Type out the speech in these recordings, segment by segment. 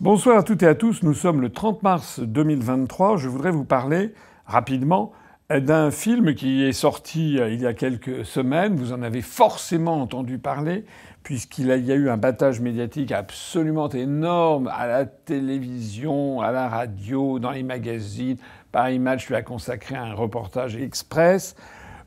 Bonsoir à toutes et à tous. Nous sommes le 30 mars 2023. Je voudrais vous parler rapidement d'un film qui est sorti euh, il y a quelques semaines. Vous en avez forcément entendu parler puisqu'il y a eu un battage médiatique absolument énorme à la télévision, à la radio, dans les magazines. Paris Match lui a consacré un reportage express.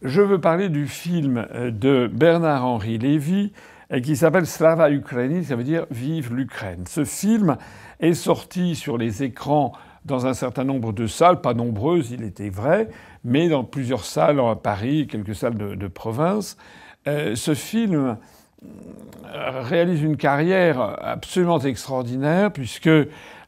Je veux parler du film euh, de Bernard-Henri Lévy et qui s'appelle Slava Ukraini, ça veut dire Vive l'Ukraine. Ce film est sorti sur les écrans dans un certain nombre de salles, pas nombreuses, il était vrai, mais dans plusieurs salles à Paris, quelques salles de, province. Euh, ce film euh, réalise une carrière absolument extraordinaire, puisque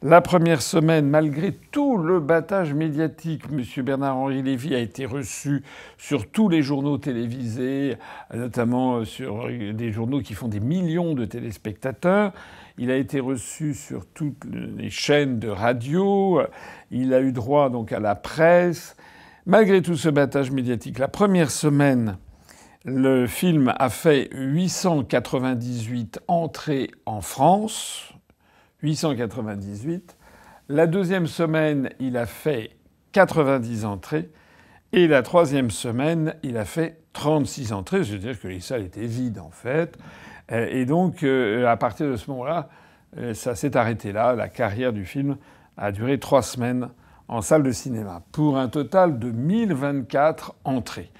la première semaine, malgré tout le battage médiatique, M. Bernard-Henri Lévy a été reçu sur tous les journaux télévisés, notamment euh, sur des journaux qui font des millions de téléspectateurs. Il a été reçu sur toutes les chaînes de radio. Il a eu droit donc à la presse. Malgré tout ce battage médiatique, la première semaine, le film a fait 898 entrées en France. 898. La deuxième semaine, il a fait 90 entrées. Et la troisième semaine, il a fait 36 entrées, c'est-à-dire que les salles étaient vides en fait. Euh, et donc, euh, à partir de ce moment-là, euh, ça s'est arrêté là. La carrière du film a duré trois semaines en salle de cinéma, pour un total de 1024 entrées.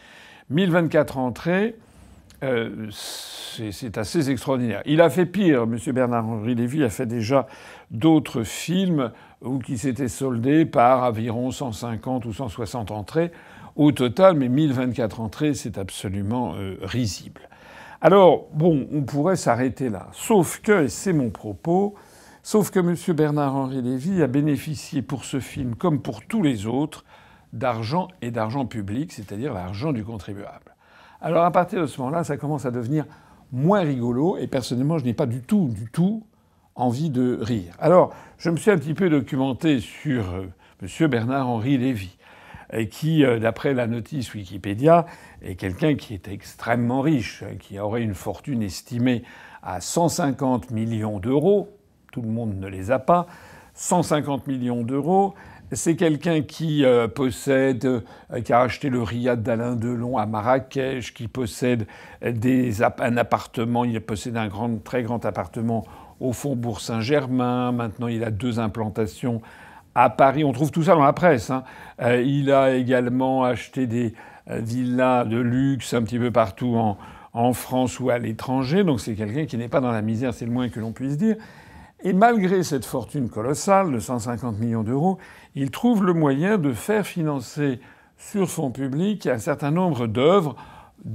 1024 entrées, euh, c'est assez extraordinaire. Il a fait pire. M. Bernard-Henri Lévy a fait déjà d'autres films où qui s'étaient soldés par environ 150 ou 160 entrées au total, mais 1024 entrées, c'est absolument euh, risible. Alors, bon, on pourrait s'arrêter là. Sauf que, et c'est mon propos, sauf que M. Bernard-Henri Lévy a bénéficié pour ce film, comme pour tous les autres, d'argent et d'argent public, c'est-à-dire l'argent du contribuable. Alors à partir de ce moment-là, ça commence à devenir moins rigolo et personnellement, je n'ai pas du tout, du tout envie de rire. Alors je me suis un petit peu documenté sur euh, M. Bernard-Henri Lévy, euh, qui, euh, d'après la notice Wikipédia, est quelqu'un qui est extrêmement riche, hein, qui aurait une fortune estimée à 150 millions d'euros. Tout le monde ne les a pas. 150 millions d'euros. C'est quelqu'un qui euh, possède, euh, qui a acheté le riad d'Alain Delon à Marrakech, qui possède un appartement, il possède un très grand appartement au Faubourg Saint-Germain. Maintenant, il a deux implantations à Paris. On trouve tout ça dans la presse. Hein. Euh, il a également acheté des villas de luxe un petit peu partout en France ou à l'étranger. Donc c'est quelqu'un qui n'est pas dans la misère, c'est le moins que l'on puisse dire. Et malgré cette fortune colossale de 150 millions d'euros, il trouve le moyen de faire financer sur son public un certain nombre d'œuvres,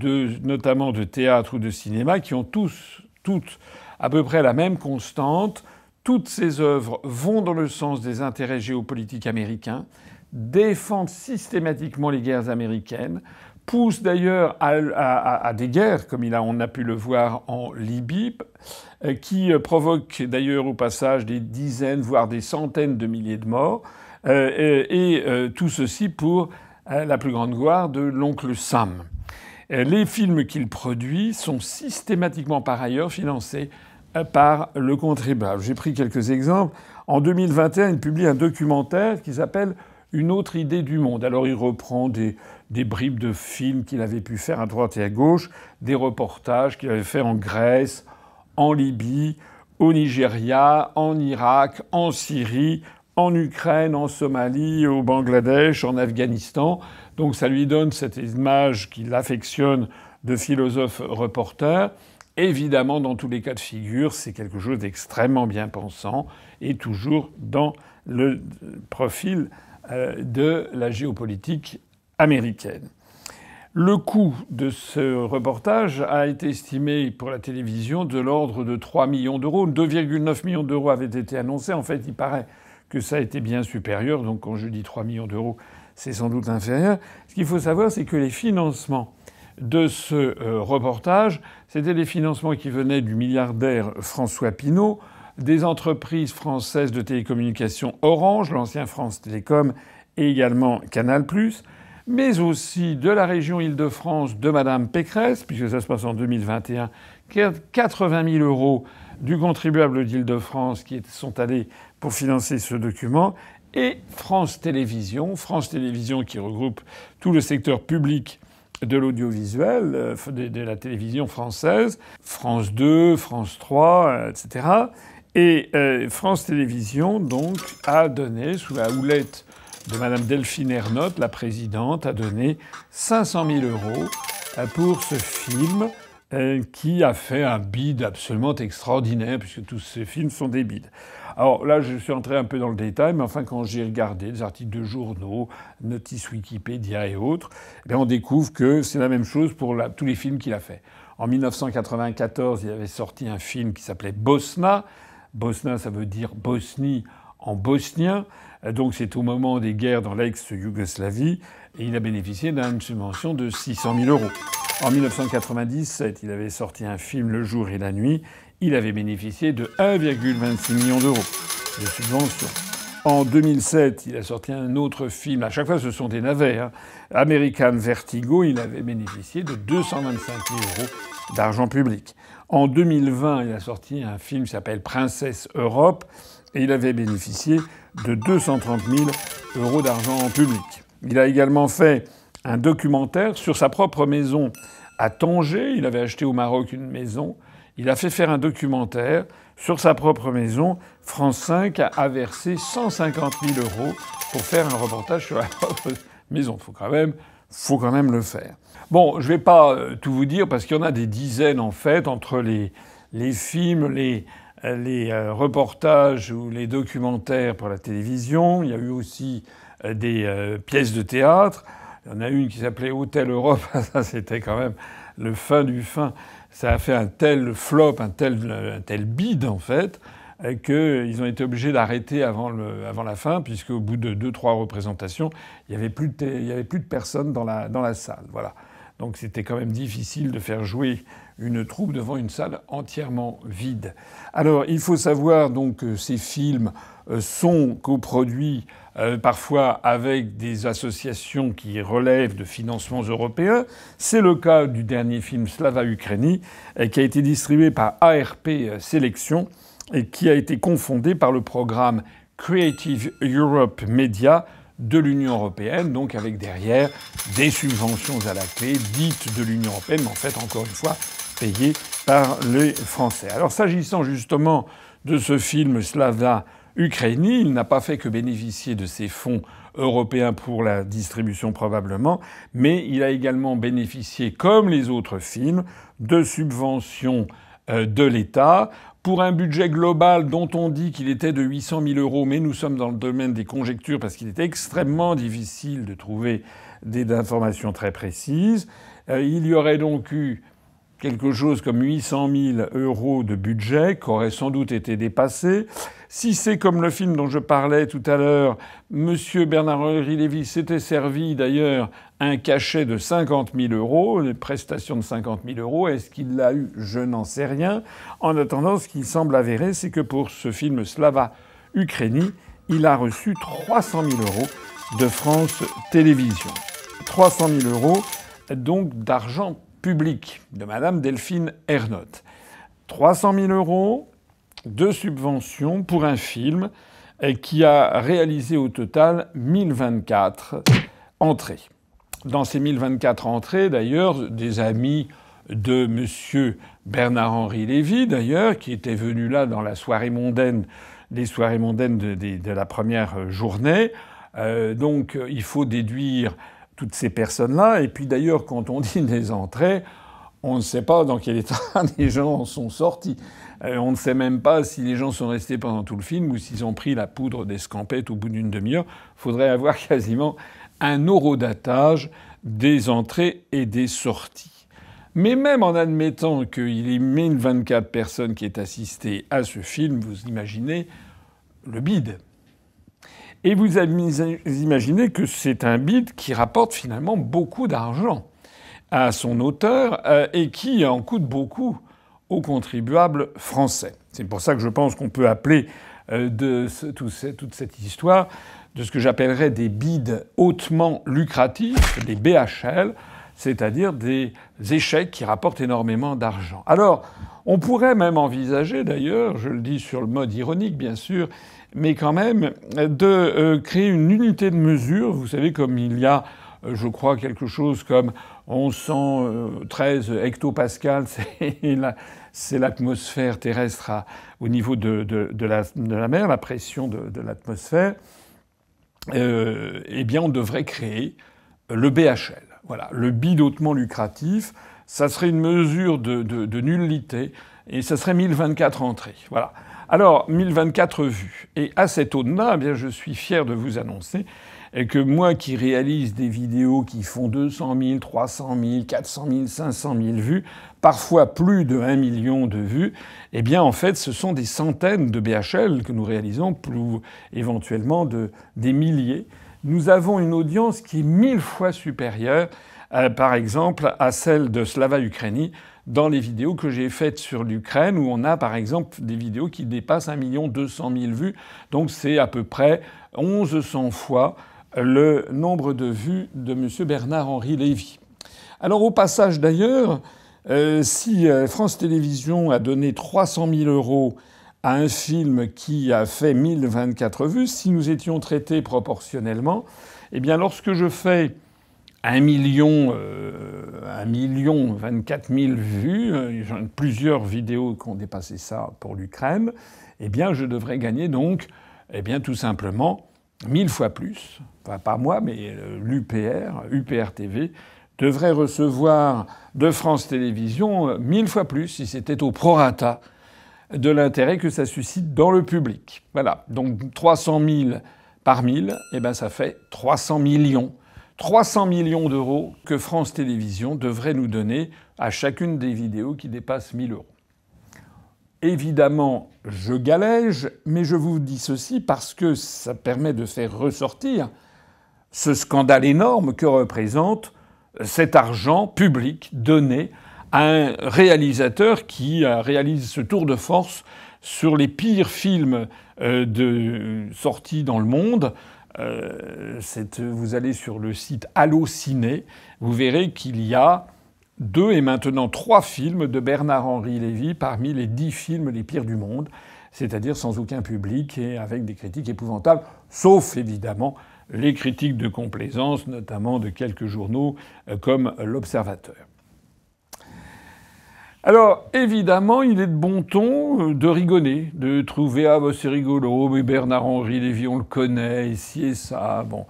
notamment de théâtre ou de cinéma, qui ont tous, toutes à peu près la même constante. Toutes ces œuvres vont dans le sens des intérêts géopolitiques américains, défendent systématiquement les guerres américaines, pousse d'ailleurs à, à, des guerres, comme il a, on a pu le voir en Libye, euh, qui euh, provoque d'ailleurs au passage des dizaines, voire des centaines de milliers de morts, euh, et tout ceci pour la plus grande gloire de l'oncle Sam. Les films qu'il produit sont systématiquement par ailleurs financés par le contribuable. J'ai pris quelques exemples. En 2021, il publie un documentaire qui s'appelle Une autre idée du monde. Alors il reprend des, des bribes de films qu'il avait pu faire à droite et à gauche, des reportages qu'il avait fait en Grèce, en Libye, au Nigeria, en Irak, en Syrie, en Ukraine, en Somalie, au Bangladesh, en Afghanistan. Donc ça lui donne cette image qu'il affectionne de philosophe reporter. Évidemment, dans tous les cas de figure, c'est quelque chose d'extrêmement bien pensant et toujours dans le profil euh, de la géopolitique américaine. Le coût de ce reportage a été estimé pour la télévision de l'ordre de 3 millions d'euros. 2,9 millions d'euros avaient été annoncés. En fait, il paraît que ça a été bien supérieur. Donc quand je dis 3 millions d'euros, c'est sans doute inférieur. Ce qu'il faut savoir, c'est que les financements de ce euh, reportage, c'était les financements qui venaient du milliardaire François Pinault, des entreprises françaises de télécommunications Orange, l'ancien France Télécom, et également Canal ⁇ mais aussi de la région Île-de-France de Madame Pécresse, puisque ça se passe en 2021, 80 000 euros du contribuable d'Île-de-France qui sont allés pour financer ce document, et France Télévisions, France Télévisions qui regroupe tout le secteur public de l'audiovisuel, euh, de, la télévision française, France 2, France 3, etc. Euh, et euh, France Télévisions, donc, a donné, sous la houlette de Madame Delphine Ernotte, la présidente, a donné 500 000 euros euh, pour ce film euh, qui a fait un bid absolument extraordinaire, puisque tous ces films sont des bides. Alors là, je suis entré un peu dans le détail, mais enfin, quand j'ai regardé les articles de journaux, notices Wikipédia et autres, eh on découvre que c'est la même chose pour tous les films qu'il a fait. En 1994, il avait sorti un film qui s'appelait Bosna. Bosna, ça veut dire Bosnie en bosnien. Donc c'est au moment des guerres dans l'ex-Yougoslavie et il a bénéficié d'une subvention de 600 000 euros. En 1997, il avait sorti un film Le jour et la nuit. Il avait bénéficié de 1,26 million d'euros de subvention. En 2007, il a sorti un autre film. À chaque fois, ce sont des navets. Hein. American Vertigo, il avait bénéficié de 225 000 euros d'argent public. En 2020, il a sorti un film qui s'appelle Princesse Europe et il avait bénéficié de 230 000 euros d'argent en public. Il a également fait un documentaire sur sa propre maison à Tanger. Il avait acheté au Maroc une maison. Il a fait faire un documentaire sur sa propre maison. France 5 a versé 150 000 euros pour faire un reportage sur la propre maison. Faut quand même, faut quand même le faire. Bon, je vais pas euh, tout vous dire parce qu'il y en a des dizaines en fait entre les les films, les, les euh, reportages ou les documentaires pour la télévision. Il y a eu aussi euh, des euh, pièces de théâtre. Il y en a une qui s'appelait Hôtel Europe. Ça, c'était quand même le fin du fin. Ça a fait un tel flop, un tel, un bide, en fait, qu'ils ont été obligés d'arrêter avant, la fin, puisqu'au bout de deux, trois représentations, il n'y avait, plus de avait plus de personnes dans la, dans la salle. Voilà. Donc c'était quand même difficile de faire jouer une troupe devant une salle entièrement vide. Alors il faut savoir donc que ces films euh, sont coproduits euh, parfois avec des associations qui relèvent de financements européens. C'est le cas du dernier film Slava Ukraini euh, qui a été distribué par ARP Sélection et qui a été confondé par le programme Creative Europe Media de l'Union européenne, donc avec derrière des subventions à la clé dites de l'Union européenne, mais en fait encore une fois payé par les Français. Alors s'agissant justement de ce film Slava Ukraini, il n'a pas fait que bénéficier de ces fonds européens pour la distribution probablement, mais il a également bénéficié, comme les autres films, de subventions euh, de l'État pour un budget global dont on dit qu'il était de 800 000 euros, mais nous sommes dans le domaine des conjectures parce qu'il était extrêmement difficile de trouver des informations très précises. Euh, il y aurait donc eu quelque chose comme 800 000 euros de budget qui aurait sans doute été dépassé. Si c'est comme le film dont je parlais tout à l'heure, M. Bernard-Henri Lévy s'était servi d'ailleurs un cachet de 50 000 euros, une prestation de 50 000 euros. Est-ce qu'il l'a eu Je n'en sais rien. En attendant, ce qui semble avéré, c'est que pour ce film Slava Ukraini, il a reçu 300 000 euros de France Télévisions. 300 000 euros donc d'argent public de Madame Delphine Ernotte. 300 000 euros de subvention pour un film euh, qui a réalisé au total 1024 entrées. Dans ces 1024 entrées, d'ailleurs, des amis de M. Bernard-Henri Lévy, d'ailleurs, qui était venu là dans la soirée mondaine, les soirées mondaines de, la première euh, journée. Euh, donc il faut déduire toutes ces personnes-là. Et puis d'ailleurs, quand on dit des entrées, on ne sait pas dans quel état les gens sont sortis. Euh, on ne sait même pas si les gens sont restés pendant tout le film ou s'ils ont pris la poudre d'escampette au bout d'une demi-heure. Faudrait avoir quasiment un horodatage des entrées et des sorties. Mais même en admettant qu'il y ait 1024 personnes qui aient assisté à ce film, vous imaginez le bide. Et vous imaginez que c'est un bid qui rapporte finalement beaucoup d'argent à son auteur euh, et qui en coûte beaucoup aux contribuables français. C'est pour ça que je pense qu'on peut appeler euh, de toute cette histoire de ce que j'appellerais des bids hautement lucratifs, des BHL, c'est-à-dire des échecs qui rapportent énormément d'argent. Alors, on pourrait même envisager, d'ailleurs, je le dis sur le mode ironique, bien sûr, mais quand même de euh, créer une unité de mesure. Vous savez, comme il y a, euh, je crois, quelque chose comme 1113 hectopascals, c'est l'atmosphère terrestre au niveau de, la, mer, la pression de, l'atmosphère. Euh, eh bien, on devrait créer le BHL. Voilà, le bid lucratif. Ça serait une mesure de nullité et ça serait 1024 entrées. Voilà. Alors, 1024 vues. Et à cet aune-là, eh bien, je suis fier de vous annoncer que moi qui réalise des vidéos qui font 200 000, 300 000, 400 000, 500 000 vues, parfois plus de 1 million de vues, eh bien, en fait, ce sont des centaines de BHL que nous réalisons, plus éventuellement de, des milliers. Nous avons une audience qui est mille fois supérieure, euh, par exemple, à celle de Slava Ukraini dans les vidéos que j'ai faites sur l'Ukraine, où on a par exemple des vidéos qui dépassent 1 200 000 vues. Donc c'est à peu près 1100 fois le nombre de vues de M. Bernard-Henri Lévy. Alors au passage d'ailleurs, euh, si euh, France Télévisions a donné 300 000 euros à un film qui a fait 1024 vues, si nous étions traités proportionnellement, eh bien lorsque je fais 1 million, euh, 1 million 24 000 vues, euh, plusieurs vidéos qui ont dépassé ça pour l'Ukraine, eh bien je devrais gagner donc, eh bien tout simplement, 1000 fois plus, enfin pas moi, mais euh, l'UPR, UPR TV, devrait recevoir de France Télévisions 1000 euh, fois plus si c'était au prorata de l'intérêt que ça suscite dans le public. Voilà. Donc 300 000 par 1000, eh ben ça fait 300 millions. 300 millions d'euros que France Télévisions devrait nous donner à chacune des vidéos qui dépassent 1000 euros. Évidemment, je galège, mais je vous dis ceci parce que ça permet de faire ressortir ce scandale énorme que représente cet argent public donné à un réalisateur qui réalise ce tour de force sur les pires films euh, de... sortis dans le monde, euh, euh, vous allez sur le site Allociné, vous verrez qu'il y a deux et maintenant trois films de Bernard-Henri Lévy parmi les dix films les pires du monde, c'est-à-dire sans aucun public et avec des critiques épouvantables, sauf évidemment les critiques de complaisance, notamment de quelques journaux euh, comme L'Observateur. Alors, évidemment, il est de bon ton euh, de rigonner, de trouver Ah, bah, c'est rigolo, mais Bernard-Henri Lévy, on le connaît, ici et ça. Bon.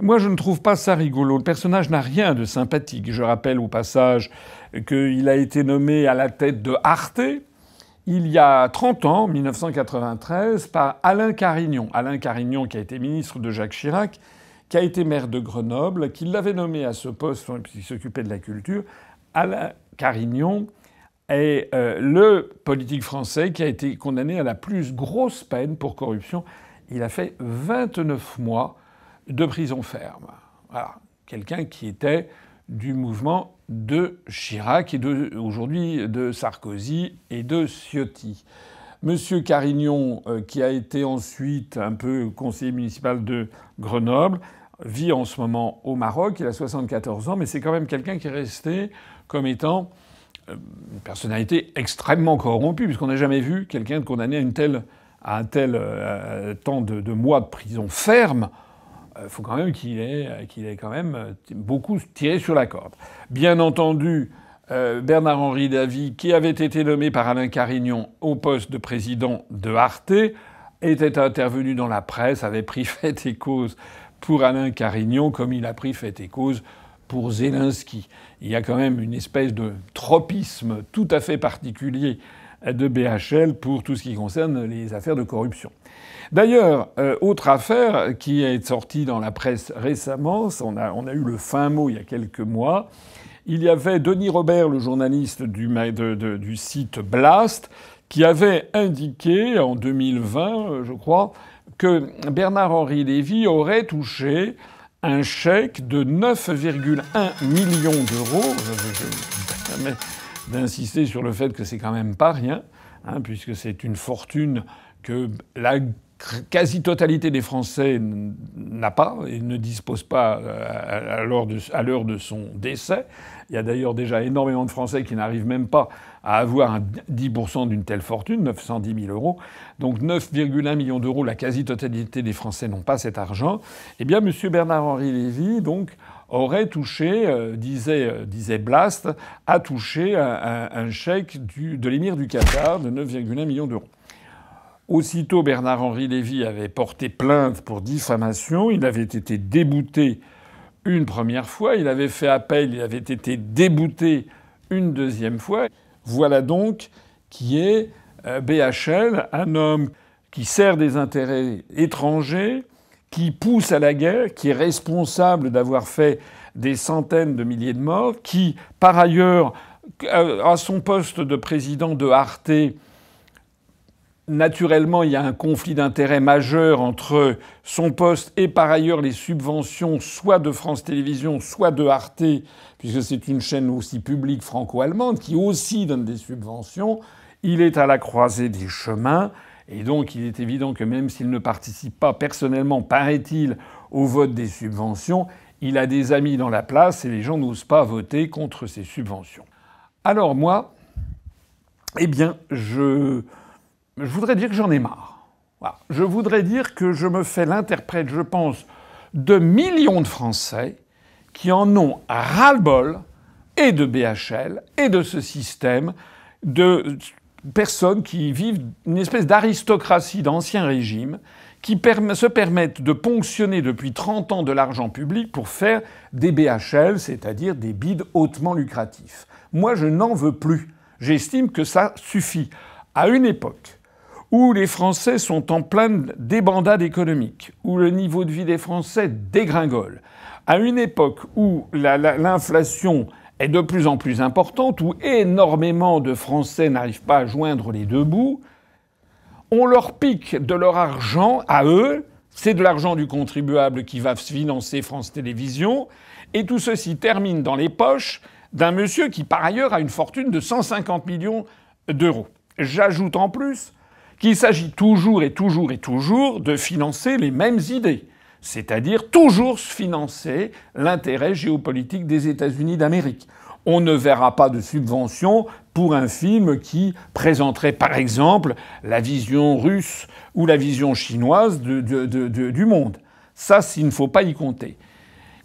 Moi, je ne trouve pas ça rigolo. Le personnage n'a rien de sympathique. Je rappelle au passage qu'il a été nommé à la tête de Arte il y a 30 ans, 1993, par Alain Carignon. Alain Carignon, qui a été ministre de Jacques Chirac, qui a été maire de Grenoble, qui l'avait nommé à ce poste, puisqu'il s'occupait de la culture. Alain Carignon et euh, le politique français qui a été condamné à la plus grosse peine pour corruption. Il a fait 29 mois de prison ferme. Voilà. Quelqu'un qui était du mouvement de Chirac et aujourd'hui de Sarkozy et de Ciotti. Monsieur Carignon, euh, qui a été ensuite un peu conseiller municipal de Grenoble, vit en ce moment au Maroc. Il a 74 ans, mais c'est quand même quelqu'un qui est resté comme étant euh, une personnalité extrêmement corrompue, puisqu'on n'a jamais vu quelqu'un condamné à, un tel euh, temps de, mois de prison ferme. Il euh, faut quand même qu'il ait, qu'il ait quand même beaucoup tiré sur la corde. Bien entendu, Bernard-Henri Davy, qui avait été nommé par Alain Carignon au poste de président de Arte, était intervenu dans la presse, avait pris fait et cause pour Alain Carignon, comme il a pris fait et cause pour Zelensky. Il y a quand même une espèce de tropisme tout à fait particulier de BHL pour tout ce qui concerne les affaires de corruption. D'ailleurs, euh, autre affaire qui est sortie dans la presse récemment, on a, eu le fin mot il y a quelques mois, il y avait Denis Robert, le journaliste du, du site Blast, qui avait indiqué en 2020, euh, je crois, que Bernard-Henri Lévy aurait touché un chèque de 9,1 millions d'euros. Je, d'insister sur le fait que c'est quand même pas rien, hein, puisque c'est une fortune que la quasi-totalité des Français n'a pas et ne dispose pas euh, à l'heure de, son décès. Il y a d'ailleurs déjà énormément de Français qui n'arrivent même pas à avoir 10% d'une telle fortune, 910 000 euros. Donc 9,1 millions d'euros, la quasi-totalité des Français n'ont pas cet argent. Eh bien, M. Bernard-Henri Lévy, donc, aurait touché, euh, disait, euh, disait, Blast, a touché un, chèque du, de l'émir du Qatar de 9,1 millions d'euros. Aussitôt, Bernard-Henri Lévy avait porté plainte pour diffamation. Il avait été débouté une première fois. Il avait fait appel. Il avait été débouté une deuxième fois. Voilà donc qui est euh, BHL, un homme qui sert des intérêts étrangers, qui pousse à la guerre, qui est responsable d'avoir fait des centaines de milliers de morts, qui, par ailleurs, euh, à son poste de président de Arte, naturellement, il y a un conflit d'intérêts majeur entre son poste et par ailleurs les subventions, soit de France Télévisions, soit de Arte, puisque c'est une chaîne aussi publique franco-allemande qui aussi donne des subventions. Il est à la croisée des chemins. Et donc, il est évident que même s'il ne participe pas personnellement, paraît-il, au vote des subventions, il a des amis dans la place et les gens n'osent pas voter contre ces subventions. Alors moi, eh bien, je je voudrais dire que j'en ai marre. Je voudrais dire que je me fais l'interprète, je pense, de millions de Français qui en ont ras-le-bol et de BHL et de ce système de personnes qui vivent une espèce d'aristocratie d'ancien régime qui se permettent de ponctionner depuis 30 ans de l'argent public pour faire des BHL, c'est-à-dire des bides hautement lucratifs. Moi, je n'en veux plus. J'estime que ça suffit. À une époque, où les Français sont en pleine débandade économique, où le niveau de vie des Français dégringole, à une époque où l'inflation est de plus en plus importante, où énormément de Français n'arrivent pas à joindre les deux bouts, on leur pique de leur argent à eux, c'est de l'argent du contribuable qui va financer France Télévisions, et tout ceci termine dans les poches d'un monsieur qui par ailleurs a une fortune de 150 millions d'euros. J'ajoute en plus qu'il s'agit toujours et toujours et toujours de financer les mêmes idées, c'est-à-dire toujours financer l'intérêt géopolitique des États-Unis d'Amérique. On ne verra pas de subvention pour un film qui présenterait par exemple la vision russe ou la vision chinoise du monde. Ça, il ne faut pas y compter.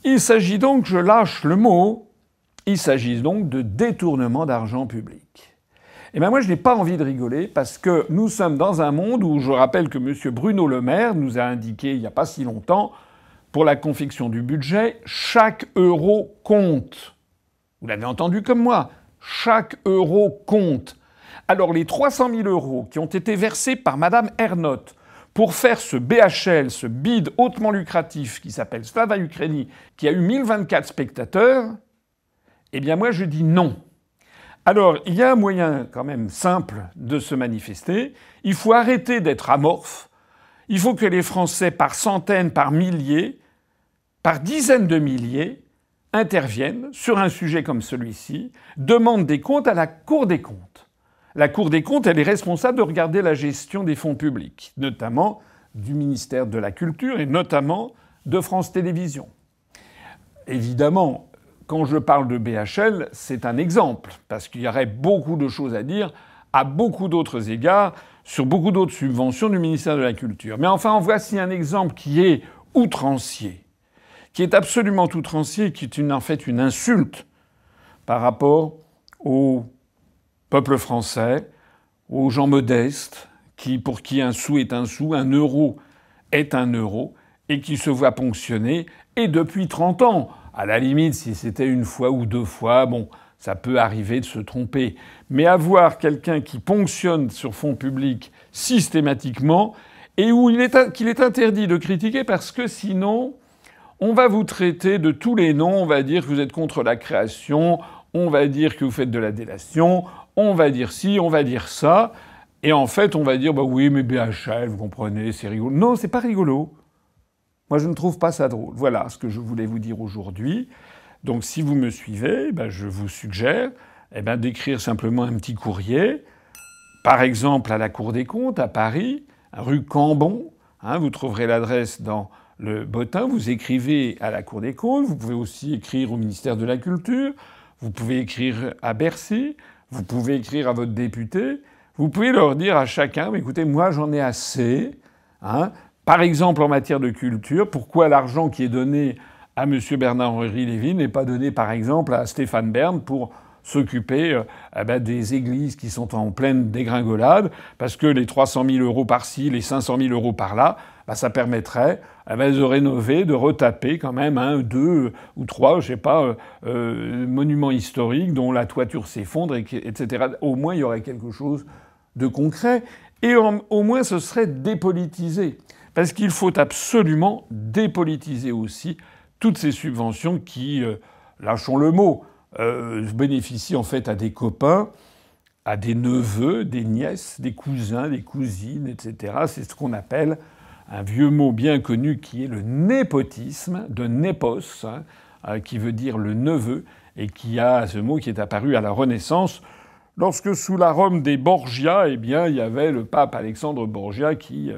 Il s'agit donc, je lâche le mot, il s'agit donc de détournement d'argent public. Eh bien moi, je n'ai pas envie de rigoler parce que nous sommes dans un monde où je rappelle que M. Bruno Le Maire nous a indiqué il n'y a pas si longtemps, pour la confection du budget, chaque euro compte. Vous l'avez entendu comme moi, chaque euro compte. Alors les 300 000 euros qui ont été versés par Madame Ernotte pour faire ce BHL, ce bid hautement lucratif qui s'appelle Slava Ukraini, qui a eu 1024 spectateurs, eh bien moi je dis non. Alors, il y a un moyen quand même simple de se manifester. Il faut arrêter d'être amorphe. Il faut que les Français, par centaines, par milliers, par dizaines de milliers, interviennent sur un sujet comme celui-ci, demandent des comptes à la Cour des comptes. La Cour des comptes, elle est responsable de regarder la gestion des fonds publics, notamment du ministère de la Culture et notamment de France Télévisions. Évidemment, quand je parle de BHL, c'est un exemple, parce qu'il y aurait beaucoup de choses à dire à beaucoup d'autres égards sur beaucoup d'autres subventions du ministère de la Culture. Mais enfin, voici un exemple qui est outrancier, qui est absolument outrancier, qui est en fait une insulte par rapport au peuple français, aux gens modestes, qui, pour qui un sou est un sou, un euro est un euro, et qui se voit ponctionner, et depuis 30 ans. À la limite, si c'était une fois ou deux fois, bon, ça peut arriver de se tromper. Mais avoir quelqu'un qui ponctionne sur fond public systématiquement et où il est, qu'il est interdit de critiquer parce que sinon, on va vous traiter de tous les noms, on va dire que vous êtes contre la création, on va dire que vous faites de la délation, on va dire ci, on va dire ça. Et en fait, on va dire, bah oui, mais BHL, vous comprenez, c'est rigolo. Non, c'est pas rigolo. Moi, je ne trouve pas ça drôle. Voilà ce que je voulais vous dire aujourd'hui. Donc, si vous me suivez, eh ben, je vous suggère eh ben, d'écrire simplement un petit courrier, par exemple à la Cour des comptes à Paris, rue Cambon. Hein, vous trouverez l'adresse dans le bottin. Vous écrivez à la Cour des comptes. Vous pouvez aussi écrire au ministère de la Culture. Vous pouvez écrire à Bercy. Vous pouvez écrire à votre député. Vous pouvez leur dire à chacun écoutez, moi j'en ai assez. Hein, par exemple, en matière de culture, pourquoi l'argent qui est donné à M. Bernard-Henri Lévy n'est pas donné, par exemple, à Stéphane Bern pour s'occuper euh, eh ben, des églises qui sont en pleine dégringolade, parce que les 300 000 euros par-ci, les 500 000 euros par-là, bah, ça permettrait eh ben, de rénover, de retaper quand même un, deux ou trois, je sais pas, euh, euh, monuments historiques dont la toiture s'effondre, etc. Au moins, il y aurait quelque chose de concret, et au moins, ce serait dépolitisé parce qu'il faut absolument dépolitiser aussi toutes ces subventions qui, euh, lâchons le mot, euh, bénéficient en fait à des copains, à des neveux, des nièces, des cousins, des cousines, etc. C'est ce qu'on appelle un vieux mot bien connu qui est le népotisme, de népos, hein, euh, qui veut dire le neveu, et qui a ce mot qui est apparu à la Renaissance, lorsque sous la Rome des Borgia, eh bien, il y avait le pape Alexandre Borgia qui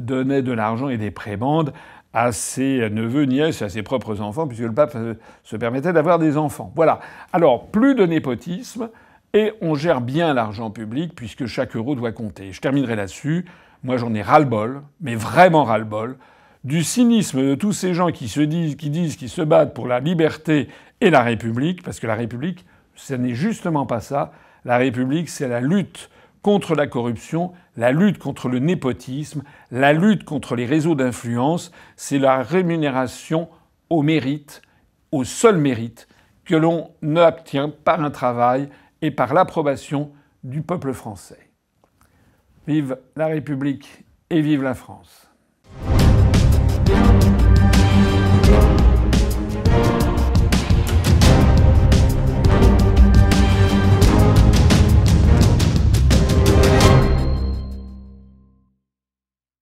donnait de l'argent et des prébendes à ses neveux, nièces, à ses propres enfants, puisque le pape euh, se permettait d'avoir des enfants. Voilà. Alors, plus de népotisme, et on gère bien l'argent public, puisque chaque euro doit compter. Je terminerai là-dessus. Moi, j'en ai ras-le-bol, mais vraiment ras-le-bol, du cynisme de tous ces gens qui se disent, qui disent, qui se battent pour la liberté et la République, parce que la République, ce n'est justement pas ça. La République, c'est la lutte contre la corruption, la lutte contre le népotisme, la lutte contre les réseaux d'influence, c'est la rémunération au mérite, au seul mérite, que l'on obtient par un travail et par l'approbation du peuple français. Vive la République et vive la France.